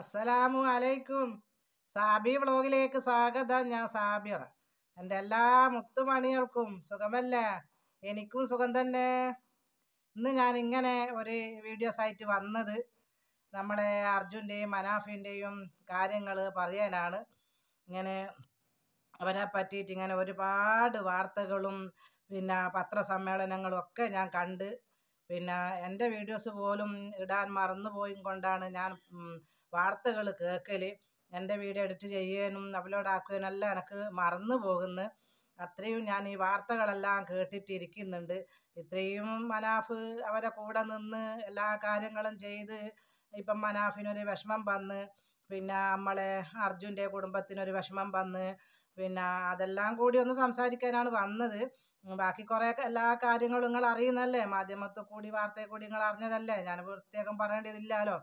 അസ്സലാമു അലൈക്കും സാബി വ്ളോഗിലേക്ക് സ്വാഗതം ഞാൻ സാബിറ എൻ്റെ എല്ലാ മുത്തുമണികൾക്കും സുഖമല്ലേ എനിക്കും സുഖം തന്നെ ഇന്ന് ഞാൻ ഇങ്ങനെ ഒരു വീഡിയോസ് ആയിട്ട് വന്നത് നമ്മളെ അർജുൻ്റെയും മനാഫിൻ്റെയും കാര്യങ്ങൾ പറയാനാണ് ഇങ്ങനെ അവരെ പറ്റിയിട്ട് ഇങ്ങനെ ഒരുപാട് വാർത്തകളും പിന്നെ പത്രസമ്മേളനങ്ങളും ഒക്കെ ഞാൻ കണ്ട് പിന്നെ എൻ്റെ വീഡിയോസ് പോലും ഇടാൻ മറന്നു പോയും കൊണ്ടാണ് ഞാൻ വാർത്തകൾ കേൾക്കൽ എൻ്റെ വീഡിയോ എഡിറ്റ് ചെയ്യാനും അപ്ലോഡ് ആക്കുകയും എല്ലാം എനിക്ക് മറന്നു പോകുന്നു അത്രയും ഞാൻ ഈ വാർത്തകളെല്ലാം കേട്ടിട്ടിരിക്കുന്നുണ്ട് ഇത്രയും മനാഫ് അവരെ കൂടെ നിന്ന് എല്ലാ കാര്യങ്ങളും ചെയ്ത് ഇപ്പം മനാഫിനൊരു വിഷമം വന്ന് പിന്നെ നമ്മളെ അർജുൻ്റെ കുടുംബത്തിനൊരു വിഷമം വന്ന് പിന്നെ അതെല്ലാം കൂടി ഒന്ന് സംസാരിക്കാനാണ് വന്നത് ബാക്കി കുറേ എല്ലാ കാര്യങ്ങളും നിങ്ങൾ അറിയുന്നല്ലേ മാധ്യമത്തിൽ കൂടി വാർത്തയിൽ കൂടി നിങ്ങൾ അറിഞ്ഞതല്ലേ ഞാൻ പ്രത്യേകം പറയേണ്ടതില്ലല്ലോ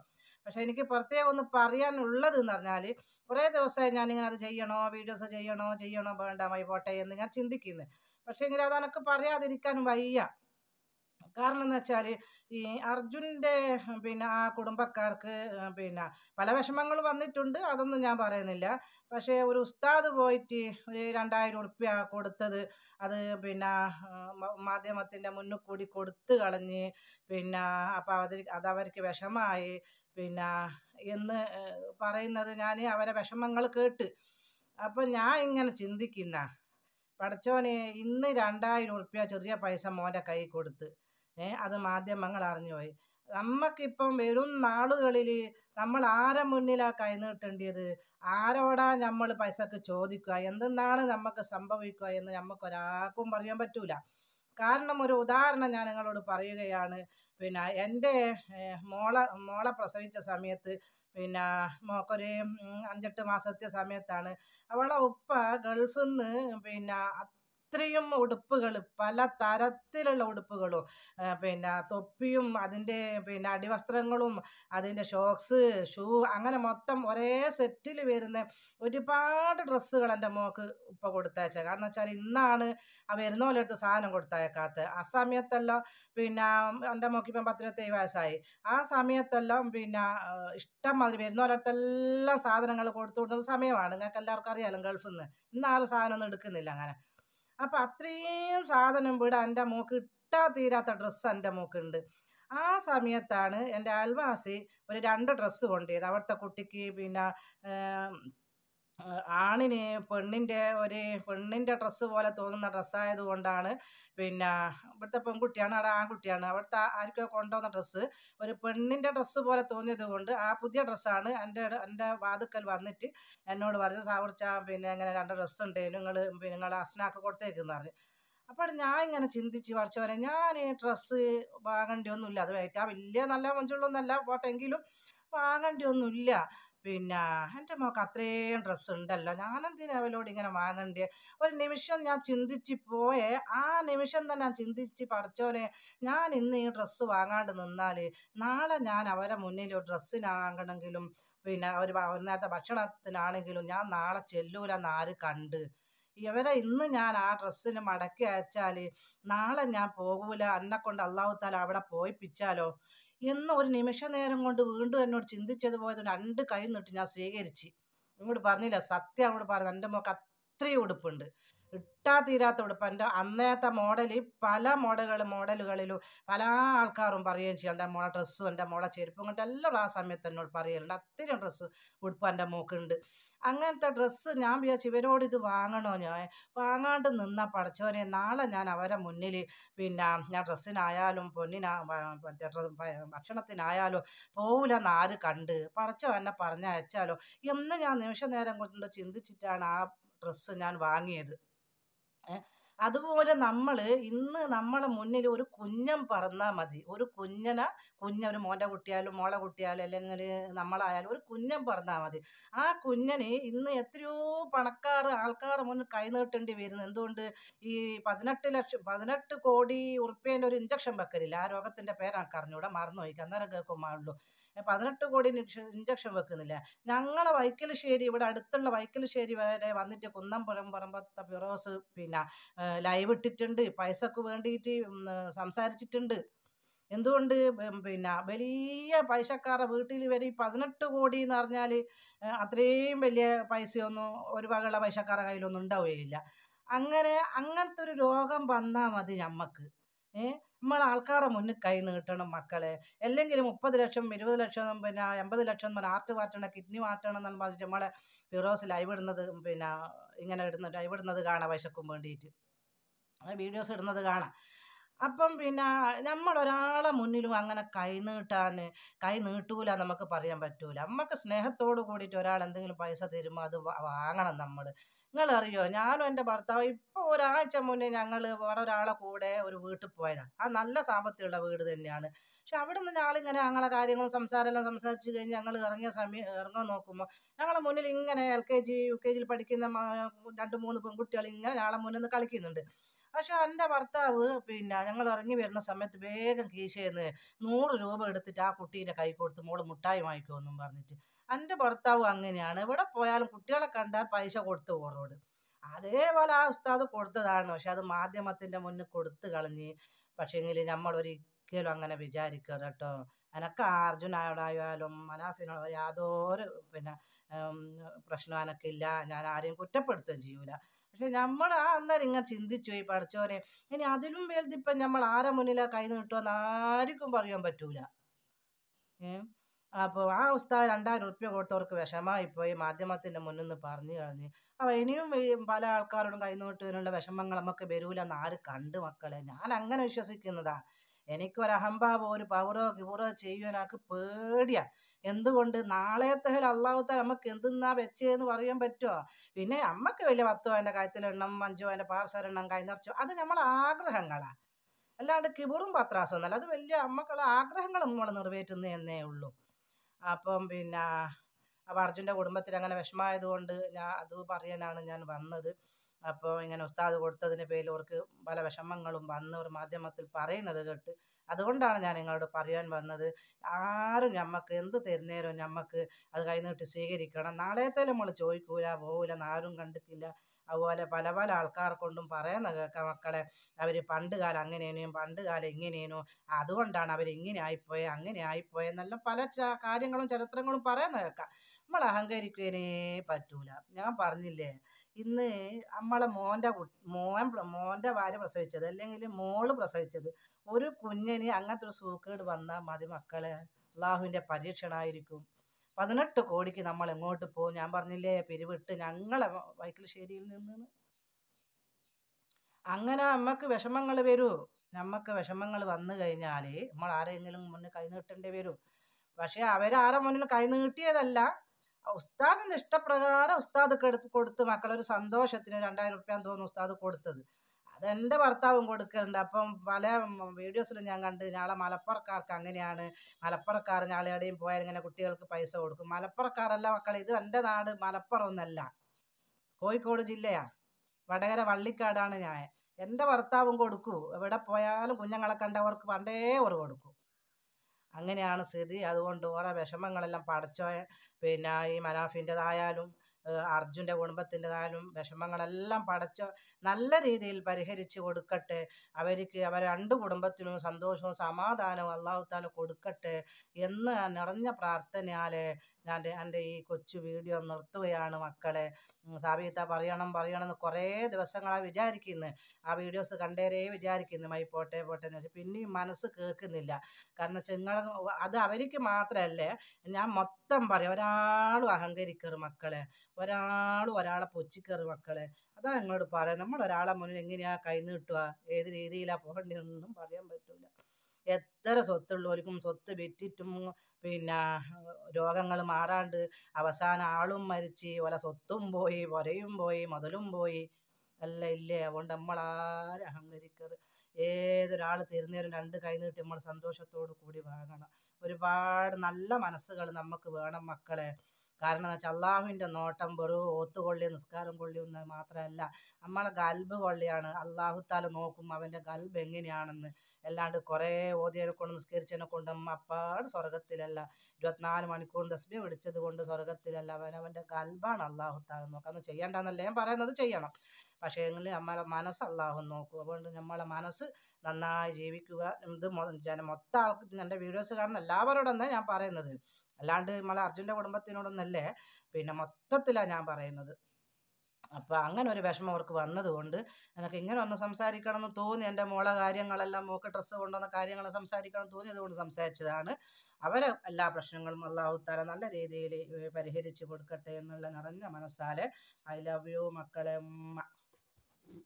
പക്ഷെ എനിക്ക് പ്രത്യേകം ഒന്ന് പറയാനുള്ളത് എന്ന് പറഞ്ഞാൽ കുറേ ദിവസമായി ഞാനിങ്ങനെ അത് ചെയ്യണോ വീഡിയോസ് ചെയ്യണോ ചെയ്യണോ വേണ്ട പോട്ടെ ഞാൻ ചിന്തിക്കുന്നത് പക്ഷേ എങ്കിൽ പറയാതിരിക്കാൻ വയ്യ കാരണം എന്ന് വെച്ചാൽ ഈ അർജുൻ്റെ പിന്നെ ആ കുടുംബക്കാർക്ക് പിന്നെ പല വിഷമങ്ങൾ വന്നിട്ടുണ്ട് അതൊന്നും ഞാൻ പറയുന്നില്ല പക്ഷേ ഒരു ഉസ്താദ് പോയിട്ട് ഒരു രണ്ടായിരം ഉറുപ്പ്യ കൊടുത്തത് അത് പിന്നെ മാധ്യമത്തിൻ്റെ മുന്നിൽ കൂടി കൊടുത്ത് കളഞ്ഞ് പിന്നെ അപ്പോൾ അവർ അതവർക്ക് വിഷമായി പിന്നെ എന്ന് പറയുന്നത് ഞാൻ അവരെ വിഷമങ്ങൾ കേട്ട് അപ്പം ഞാൻ ഇങ്ങനെ ചിന്തിക്കുന്ന പടച്ചോനെ ഇന്ന് രണ്ടായിരം ഉറുപ്പ്യ ചെറിയ പൈസ മോൻ്റെ കൈ കൊടുത്ത് അത് മാധ്യമങ്ങൾ അറിഞ്ഞുപോയി നമുക്കിപ്പം വരും നാളുകളിൽ നമ്മൾ ആരെ മുന്നിലാ കൈ നീട്ടേണ്ടത് ആരോടാ നമ്മൾ പൈസക്ക് ചോദിക്കുക എന്തെന്നാണ് നമുക്ക് സംഭവിക്കുക എന്ന് ഒരാൾക്കും പറയാൻ പറ്റൂല കാരണം ഒരു ഉദാഹരണം ഞാൻ നിങ്ങളോട് പറയുകയാണ് പിന്നെ എൻ്റെ മോളെ മോളെ പ്രസവിച്ച സമയത്ത് പിന്നെ മോക്കൊരു അഞ്ചെട്ട് മാസത്തെ സമയത്താണ് അവളെ ഉപ്പ ഗൾഫിൽ നിന്ന് പിന്നെ അത്രയും ഉടുപ്പുകൾ പല തരത്തിലുള്ള ഉടുപ്പുകളും പിന്നെ തൊപ്പിയും അതിൻ്റെ പിന്നെ അടിവസ്ത്രങ്ങളും അതിൻ്റെ ഷോക്സ് ഷൂ അങ്ങനെ മൊത്തം ഒരേ സെറ്റിൽ വരുന്ന ഒരുപാട് ഡ്രസ്സുകൾ എൻ്റെ മോക്ക് ഇപ്പോൾ കൊടുത്തയച്ച കാരണം വെച്ചാൽ ഇന്നാണ് ആ വരുന്ന പോലെ എടുത്ത് സാധനം കൊടുത്തയക്കാത്ത ആ സമയത്തെല്ലാം പിന്നെ എൻ്റെ മോക്ക് ഇപ്പം പത്തിരുപത്തേഴ് വയസ്സായി ആ സമയത്തെല്ലാം പിന്നെ ഇഷ്ടം മാതിരി വരുന്ന ഓരോരുത്തെല്ലാം സാധനങ്ങൾ കൊടുത്തു കൊടുത്ത സമയമാണ് നിങ്ങൾക്ക് എല്ലാവർക്കും അറിയാലും ഗൾഫിൽ നിന്ന് ഇന്നാരും ആരും സാധനം ഒന്നും എടുക്കുന്നില്ല അങ്ങനെ അപ്പൊ അത്രയും സാധനം ഇവിടെ എൻ്റെ മോക്ക് ഇട്ടാ തീരാത്ത ഡ്രസ്സ് എൻ്റെ മോക്കുണ്ട് ആ സമയത്താണ് എൻ്റെ അയൽവാസി ഒരു രണ്ട് ഡ്രസ്സ് കൊണ്ടുവരും അവിടുത്തെ കുട്ടിക്ക് പിന്നെ ആണിന് പെണ്ണിൻ്റെ ഒരു പെണ്ണിൻ്റെ ഡ്രസ്സ് പോലെ തോന്നുന്ന ഡ്രസ്സായത് കൊണ്ടാണ് പിന്നെ ഇവിടുത്തെ പെൺകുട്ടിയാണ് അവിടെ ആൺകുട്ടിയാണ് അവിടുത്തെ ആർക്കോ കൊണ്ടുവന്ന ഡ്രസ്സ് ഒരു പെണ്ണിൻ്റെ ഡ്രസ്സ് പോലെ തോന്നിയത് കൊണ്ട് ആ പുതിയ ഡ്രസ്സാണ് എൻ്റെ എൻ്റെ വാതുക്കൽ വന്നിട്ട് എന്നോട് പറഞ്ഞു സാവർച്ച പിന്നെ ഇങ്ങനെ രണ്ട് ഡ്രസ്സ് ഉണ്ട് നിങ്ങൾ പിന്നെ നിങ്ങൾ അസ്നാക്ക് കൊടുത്തേക്കെന്ന് പറഞ്ഞു അപ്പോൾ ഞാൻ ഇങ്ങനെ ചിന്തിച്ച് പഠിച്ചവനെ ഞാൻ ഡ്രസ്സ് വാങ്ങേണ്ടി ഒന്നുമില്ല അത് ഏറ്റവും വലിയ നല്ല മഞ്ചുള്ളൊന്നല്ല പോട്ടെങ്കിലും വാങ്ങേണ്ടി ഒന്നുമില്ല പിന്നെ എൻ്റെ മോക്ക് അത്രയും ഡ്രസ്സ് ഉണ്ടല്ലോ ഞാനെന്തിനാ അവളോട് ഇങ്ങനെ വാങ്ങണ്ടേ ഒരു നിമിഷം ഞാൻ ചിന്തിച്ച് പോയേ ആ നിമിഷം തന്നെ ഞാൻ ചിന്തിച്ച് പഠിച്ചോനെ ഞാൻ ഇന്ന് ഈ ഡ്രസ്സ് വാങ്ങാണ്ട് നിന്നാൽ നാളെ ഞാൻ അവരെ മുന്നിൽ ഒരു ഡ്രസ്സിനാകണമെങ്കിലും പിന്നെ ഒരു നേരത്തെ ഭക്ഷണത്തിനാണെങ്കിലും ഞാൻ നാളെ ചെല്ലൂലെന്ന് ആര് കണ്ട് ഇവരെ ഇന്ന് ഞാൻ ആ ഡ്രസ്സിന് മടക്കി അയച്ചാൽ നാളെ ഞാൻ പോകൂല എന്നെ കൊണ്ട് അള്ളാഹുത്താൽ അവിടെ പോയിപ്പിച്ചാലോ എന്ന് ഒരു നിമിഷ നേരം കൊണ്ട് വീണ്ടും എന്നോട് ചിന്തിച്ചത് പോയത് രണ്ട് കൈ നിട്ട് ഞാൻ സ്വീകരിച്ച് ഇങ്ങോട്ട് പറഞ്ഞില്ല സത്യം അങ്ങോട്ട് പറഞ്ഞു എൻ്റെ മോക്ക് അത്രയും ഉടുപ്പുണ്ട് ഇട്ടാ തീരാത്ത ഉടുപ്പ് എൻ്റെ അന്നേത്തെ മോഡലിൽ പല മോഡലുകൾ മോഡലുകളിലും പല ആൾക്കാരും പറയുകയും ചെയ്യും എൻ്റെ മോളെ ഡ്രസ്സും എൻ്റെ മോളെ ചെരുപ്പും കൊണ്ട് എല്ലാം ആ സമയത്ത് എന്നോട് പറയലുണ്ട് അത്രയും ഡ്രസ്സ് ഉടുപ്പ് എൻ്റെ മോക്കുണ്ട് അങ്ങനത്തെ ഡ്രസ്സ് ഞാൻ വിചാരിച്ചു ഇവരോട് ഇത് വാങ്ങണോ ഞാൻ വാങ്ങാണ്ട് നിന്ന പടച്ചോനെ നാളെ ഞാൻ അവരെ മുന്നിൽ പിന്നെ ഞാൻ ഡ്രസ്സിനായാലും പൊന്നിനാ മറ്റേ ഭക്ഷണത്തിനായാലും പോവില്ലെന്ന് ആര് കണ്ട് പടച്ചോ എന്നെ പറഞ്ഞയച്ചാലോ എന്ന് ഞാൻ നിമിഷ നേരം കൊണ്ട് ചിന്തിച്ചിട്ടാണ് ആ ഡ്രസ്സ് ഞാൻ വാങ്ങിയത് ഏഹ് അതുപോലെ നമ്മൾ ഇന്ന് നമ്മളെ മുന്നിൽ ഒരു കുഞ്ഞം പറന്നാൽ മതി ഒരു കുഞ്ഞനെ കുഞ്ഞ ഒരു മോൻ്റെ കുട്ടിയാലും മോളെ കുട്ടിയാലും അല്ലെങ്കിൽ നമ്മളായാലും ഒരു കുഞ്ഞം പറന്നാൽ മതി ആ കുഞ്ഞന് ഇന്ന് എത്രയോ പണക്കാർ ആൾക്കാർ മുന്നിൽ കൈനീട്ടേണ്ടി വരുന്നു എന്തുകൊണ്ട് ഈ പതിനെട്ട് ലക്ഷം പതിനെട്ട് കോടി ഉറുപ്പ്യേൻ്റെ ഒരു ഇഞ്ചക്ഷൻ വെക്കലില്ല ആ രോഗത്തിൻ്റെ പേരാണ് അറിഞ്ഞൂടെ മറന്നു നോക്കുക അന്നേരം കേൾക്കുമാണല്ലോ പതിനെട്ട് കോടി ഇഞ്ചക്ഷൻ വെക്കുന്നില്ല ഞങ്ങളെ വൈക്കലശ്ശേരി ഇവിടെ അടുത്തുള്ള വൈക്കലശ്ശേരി വരെ വന്നിട്ട് കുന്നംപുരം പറമ്പത്ത ഫിറോസ് പിന്നെ ലൈവ് ഇട്ടിട്ടുണ്ട് പൈസക്ക് വേണ്ടിയിട്ട് സംസാരിച്ചിട്ടുണ്ട് എന്തുകൊണ്ട് പിന്നെ വലിയ പൈസക്കാരുടെ വീട്ടിൽ വരെ ഈ പതിനെട്ട് കോടി എന്ന് പറഞ്ഞാൽ അത്രയും വലിയ പൈസയൊന്നും ഒരു വകയുള്ള പൈസക്കാരുടെ കയ്യിലൊന്നും ഉണ്ടാവുകയില്ല അങ്ങനെ അങ്ങനത്തെ ഒരു രോഗം വന്നാൽ മതി നമുക്ക് ഏഹ് നമ്മൾ ആൾക്കാരുടെ മുന്നിൽ കൈ നീട്ടണം മക്കളെ അല്ലെങ്കിൽ മുപ്പത് ലക്ഷം ഇരുപത് ലക്ഷം പിന്നെ എൺപത് ലക്ഷം പറഞ്ഞ ആർട്ട് വാറ്റണം കിഡ്നി വാറ്റണം എന്നാണ് പറഞ്ഞിട്ട് നമ്മളെ ഫിറോസ് ലൈവ് ഇടുന്നത് പിന്നെ ഇങ്ങനെ ഇടുന്നത് ലൈവ് ഇടുന്നത് കാണാം പൈസക്കും വേണ്ടിയിട്ട് വീഡിയോസ് ഇടുന്നത് കാണാം അപ്പം പിന്നെ നമ്മളൊരാളെ മുന്നിലും അങ്ങനെ കൈ നീട്ടാൻ കൈ നീട്ടൂല നമുക്ക് പറയാൻ പറ്റൂല നമുക്ക് സ്നേഹത്തോട് കൂടിയിട്ട് ഒരാൾ എന്തെങ്കിലും പൈസ തരുമ്പോൾ അത് വാങ്ങണം നമ്മൾ നിങ്ങൾ അറിയോ ഞാനും എൻ്റെ ഭർത്താവ് ഇപ്പോൾ ഒരാഴ്ച മുന്നേ ഞങ്ങൾ വേറെ ഒരാളെ കൂടെ ഒരു വീട്ടിൽ പോയതാണ് ആ നല്ല സാമ്പത്തികമുള്ള വീട് തന്നെയാണ് പക്ഷെ അവിടെ നിന്ന് ഞങ്ങളിങ്ങനെ ഞങ്ങളെ കാര്യങ്ങളും സംസാരമെല്ലാം സംസാരിച്ച് കഴിഞ്ഞ് ഞങ്ങൾ ഇറങ്ങിയ സമയം ഇറങ്ങാൻ നോക്കുമ്പോൾ ഞങ്ങളെ മുന്നിൽ ഇങ്ങനെ L K G U K ജിയിൽ പഠിക്കുന്ന രണ്ട് മൂന്ന് പെൺകുട്ടികൾ ഇങ്ങനെ ഞങ്ങളെ മുന്നിൽ നിന്ന് കളിക്കുന്നുണ്ട് പക്ഷെ എൻ്റെ ഭർത്താവ് പിന്നെ ഞങ്ങൾ ഇറങ്ങി വരുന്ന സമയത്ത് വേഗം കീശയെന്ന് നൂറ് രൂപ എടുത്തിട്ട് ആ കുട്ടീൻ്റെ കൈ കൊടുത്ത് മോള് മുട്ടായി വാങ്ങിക്കുമെന്നും പറഞ്ഞിട്ട് എൻ്റെ ഭർത്താവ് അങ്ങനെയാണ് എവിടെ പോയാലും കുട്ടികളെ കണ്ടാൽ പൈസ കൊടുത്ത് ഓറോട് അതേപോലെ ആ ഉസ്താദ് കൊടുത്തതാണ് പക്ഷെ അത് മാധ്യമത്തിൻ്റെ മുന്നിൽ കൊടുത്തു കളഞ്ഞ് പക്ഷേങ്കിൽ നമ്മൾ ഒരിക്കലും അങ്ങനെ വിചാരിക്കരുത് കേട്ടോ എനക്ക് അർജുനോടായാലും മനാഫിനോടോ യാതൊരു പിന്നെ പ്രശ്നം എനക്കില്ല ഞാൻ ആരെയും കുറ്റപ്പെടുത്തുകയും ചെയ്യൂല പക്ഷെ നമ്മൾ ആ അന്നേരം ഇങ്ങനെ ചിന്തിച്ചു പോയി പഠിച്ചവരെ ഇനി അതിലും വലുതിപ്പം നമ്മൾ ആരെ മുന്നിലാ കൈ നീട്ടുമെന്ന് ആർക്കും പറയാൻ പറ്റൂല അപ്പോൾ ആ ഉസ്താ രണ്ടായിരം ഉറുപ്പ്യ കൊടുത്തവർക്ക് വിഷമമായി പോയി മാധ്യമത്തിൻ്റെ മുന്നിൽ നിന്ന് പറഞ്ഞു കളഞ്ഞ് അപ്പോൾ ഇനിയും പല ആൾക്കാരോടും കൈനീട്ടുവിനുള്ള വിഷമങ്ങൾ നമുക്ക് വരൂലെന്ന് ആര് കണ്ട് മക്കളെ ഞാൻ അങ്ങനെ വിശ്വസിക്കുന്നതാ എനിക്കൊരഹംഭാവോ ഒരു പൗരോ കിപുറോ ചെയ്യുവാനൊക്കെ എനിക്ക് പേടിയാണ് എന്തുകൊണ്ട് നാളത്തെ അള്ളാഹുത്താൽ നമുക്ക് എന്തിന്നാ എന്ന് പറയാൻ പറ്റുമോ പിന്നെ നമ്മക്ക് വലിയ പത്ത് പത്തുവാൻ്റെ കാര്യത്തിലെണ്ണം അഞ്ചുവാൻ്റെ പാർസലെണ്ണം കൈ നിറച്ചു അത് നമ്മളെ ആഗ്രഹങ്ങളാണ് അല്ലാണ്ട് കിബറും പത്രാസും എന്നല്ല അത് വലിയ അമ്മക്കുള്ള ആഗ്രഹങ്ങൾ നമ്മൾ നിറവേറ്റുന്നു എന്നേ ഉള്ളൂ അപ്പം പിന്നെ അപ്പം അർജുൻ്റെ കുടുംബത്തിൽ അങ്ങനെ വിഷമമായതുകൊണ്ട് ഞാൻ അത് പറയാനാണ് ഞാൻ വന്നത് അപ്പോൾ ഇങ്ങനെ ഉസ്താദ് കൊടുത്തതിൻ്റെ പേരിൽ അവർക്ക് പല വിഷമങ്ങളും വന്ന് ഒരു മാധ്യമത്തിൽ പറയുന്നത് കേട്ട് അതുകൊണ്ടാണ് ഞാൻ നിങ്ങളോട് പറയാൻ വന്നത് ആരും ഞമ്മക്ക് എന്ത് തരുന്നേരോ ഞമ്മക്ക് അത് കൈനീട്ടി സ്വീകരിക്കണം നാളത്തെ നമ്മൾ ചോദിക്കൂല പോവില്ല ആരും കണ്ടിട്ടില്ല അതുപോലെ പല പല ആൾക്കാർ കൊണ്ടും പറയുന്ന കേൾക്കാം മക്കളെ അവർ പണ്ട് കാലം അങ്ങനെയേനും പണ്ട് കാലം ഇങ്ങനെയേനു അതുകൊണ്ടാണ് അവർ ഇങ്ങനെ ആയിപ്പോയെ അങ്ങനെ ആയിപ്പോയെ എന്നെല്ലാം പല കാര്യങ്ങളും ചരിത്രങ്ങളും പറയുന്ന കേൾക്കാം നമ്മൾ അഹങ്കരിക്കുവാനേ പറ്റൂല ഞാൻ പറഞ്ഞില്ലേ ഇന്ന് നമ്മളെ മോൻ്റെ മോൻ മോൻ്റെ ഭാര്യ പ്രസവിച്ചത് അല്ലെങ്കിൽ മോള് പ്രസവിച്ചത് ഒരു കുഞ്ഞിന് അങ്ങനത്തെ ഒരു സൂക്കേട് വന്നാൽ മതി മക്കളെ അള്ളാഹുവിൻ്റെ പരീക്ഷണമായിരിക്കും പതിനെട്ട് കോടിക്ക് നമ്മൾ എങ്ങോട്ട് പോകും ഞാൻ പറഞ്ഞില്ലേ പിരിവിട്ട് ഞങ്ങളെ വൈക്കിൽ ശേരിയിൽ നിന്ന് അങ്ങനെ നമുക്ക് വിഷമങ്ങൾ വരൂ നമുക്ക് വിഷമങ്ങൾ വന്നു കഴിഞ്ഞാൽ നമ്മൾ ആരെങ്കിലും മുന്നിൽ കൈ നീട്ടേണ്ടി വരും പക്ഷേ അവരാരെ മുന്നിൽ കൈ നീട്ടിയതല്ല ഉസ്താദിന് ഇഷ്ടപ്രകാരം ഉസ്താദ് എടുത്ത് കൊടുത്ത് മക്കളൊരു സന്തോഷത്തിന് രണ്ടായിരം റുപ്യ തോന്നുന്നു ഉസ്താദ് കൊടുത്തത് അതെൻ്റെ ഭർത്താവും കൊടുക്കുന്നുണ്ട് അപ്പം പല വീഡിയോസിലും ഞാൻ കണ്ട് ഞങ്ങളെ മലപ്പുറക്കാർക്ക് അങ്ങനെയാണ് മലപ്പുറക്കാർ ഞങ്ങളെ എവിടെയും പോയാൽ ഇങ്ങനെ കുട്ടികൾക്ക് പൈസ കൊടുക്കും മലപ്പുറക്കാരല്ല മക്കളെ ഇത് എൻ്റെ നാട് മലപ്പുറം ഒന്നല്ല കോഴിക്കോട് ജില്ലയാണ് വടകര വള്ളിക്കാടാണ് ഞാൻ എൻ്റെ ഭർത്താവും കൊടുക്കൂ എവിടെ പോയാലും കുഞ്ഞുങ്ങളെ കണ്ടവർക്ക് പണ്ടേ ഒരു കൊടുക്കും അങ്ങനെയാണ് സ്ഥിതി അതുകൊണ്ട് ഓരോ വിഷമങ്ങളെല്ലാം പടച്ചോൻ പിന്നെ ഈ മനാഫിൻ്റെതായാലും അർജുൻ്റെ കുടുംബത്തിൻ്റെതായാലും വിഷമങ്ങളെല്ലാം പടച്ച നല്ല രീതിയിൽ പരിഹരിച്ചു കൊടുക്കട്ടെ അവർക്ക് അവർ രണ്ട് കുടുംബത്തിനും സന്തോഷവും സമാധാനവും അള്ളാഹുത്താല കൊടുക്കട്ടെ എന്ന് നിറഞ്ഞ പ്രാർത്ഥനയാൽ ഞാൻ എൻ്റെ ഈ കൊച്ചു വീഡിയോ നിർത്തുകയാണ് മക്കളെ സാബിത്ത പറയണം പറയണം എന്ന് കുറേ ദിവസങ്ങളാണ് വിചാരിക്കുന്നത് ആ വീഡിയോസ് കണ്ടേരേ വിചാരിക്കുന്നു മൈ പോട്ടെ പോട്ടെ എന്ന് വെച്ചാൽ പിന്നെയും മനസ്സ് കേൾക്കുന്നില്ല കാരണം നിങ്ങൾ അത് അവർക്ക് മാത്രമല്ലേ ഞാൻ മൊത്തം പറയും ഒരാളും അഹങ്കരിക്കരുത് മക്കളെ ഒരാൾ ഒരാളെ പൊച്ചിക്കറി മക്കളെ അതാ ഞങ്ങളോട് പറയാം നമ്മൾ ഒരാളെ മുന്നിൽ എങ്ങനെയാ കൈന്ന് കിട്ടുക ഏത് രീതിയിലാ പോകേണ്ടതെന്നും പറയാൻ പറ്റൂല എത്ര സ്വത്തുള്ളവർക്കും സ്വത്ത് വിറ്റിട്ടും പിന്നെ രോഗങ്ങൾ മാറാണ്ട് അവസാനം ആളും മരിച്ച് ഓല സ്വത്തും പോയി പൊരയും പോയി മുതലും പോയി അല്ല ഇല്ലേ അതുകൊണ്ട് നമ്മളാരും അഹങ്കരിക്കരുത് ഏതൊരാൾ തീർന്നേരും രണ്ട് കൈ നീട്ടി നമ്മൾ സന്തോഷത്തോടു കൂടി വാങ്ങണം ഒരുപാട് നല്ല മനസ്സുകൾ നമുക്ക് വേണം മക്കളെ കാരണം എന്ന് വെച്ചാൽ അള്ളാഹുവിൻ്റെ നോട്ടം വെറും ഓത്തുകൊള്ളി നിസ്കാരം കൊള്ളി എന്ന് മാത്രമല്ല നമ്മളെ ഗൽബ് കൊള്ളിയാണ് അള്ളാഹുത്താല നോക്കും അവൻ്റെ ഗൽബ് എങ്ങനെയാണെന്ന് അല്ലാണ്ട് കുറേ ഓതിയനെ കൊണ്ട് നിസ്കരിച്ചതിനെ കൊണ്ട് അപ്പാട് സ്വർഗത്തിലല്ല ഇരുപത്തിനാല് മണിക്കൂർ തസ്ബി വിളിച്ചത് കൊണ്ട് സ്വർഗത്തിലല്ല അവൻ അവൻ്റെ ഗൽബാണ് അള്ളാഹുത്താല നോക്കുക അത് ചെയ്യണ്ടെന്നല്ല ഞാൻ പറയുന്നത് ചെയ്യണം പക്ഷേ എങ്കിൽ നമ്മളെ മനസ്സ് അള്ളാഹു നോക്കും അതുകൊണ്ട് നമ്മളെ മനസ്സ് നന്നായി ജീവിക്കുക ഇത് ജന മൊത്തം ആൾക്ക് എൻ്റെ വീഡിയോസ് കാണുന്ന എല്ലാവരോടൊന്നാണ് ഞാൻ പറയുന്നത് അല്ലാണ്ട് നമ്മളെ അർജുൻ്റെ കുടുംബത്തിനോടൊന്നല്ലേ പിന്നെ മൊത്തത്തിലാണ് ഞാൻ പറയുന്നത് അപ്പോൾ അങ്ങനെ ഒരു വിഷമം അവർക്ക് വന്നതുകൊണ്ട് എനിക്ക് ഇങ്ങനെ ഒന്ന് സംസാരിക്കണം എന്ന് തോന്നി എൻ്റെ മോളെ കാര്യങ്ങളെല്ലാം മോക്ക് ഡ്രസ്സ് കൊണ്ടുവന്ന കാര്യങ്ങൾ സംസാരിക്കണം തോന്നി അതുകൊണ്ട് സംസാരിച്ചതാണ് അവരെ എല്ലാ പ്രശ്നങ്ങളും അള്ളാഹുത്താല നല്ല രീതിയിൽ പരിഹരിച്ചു കൊടുക്കട്ടെ എന്നുള്ള നിറഞ്ഞ മനസ്സാലെ ഐ ലവ് യു മക്കളെ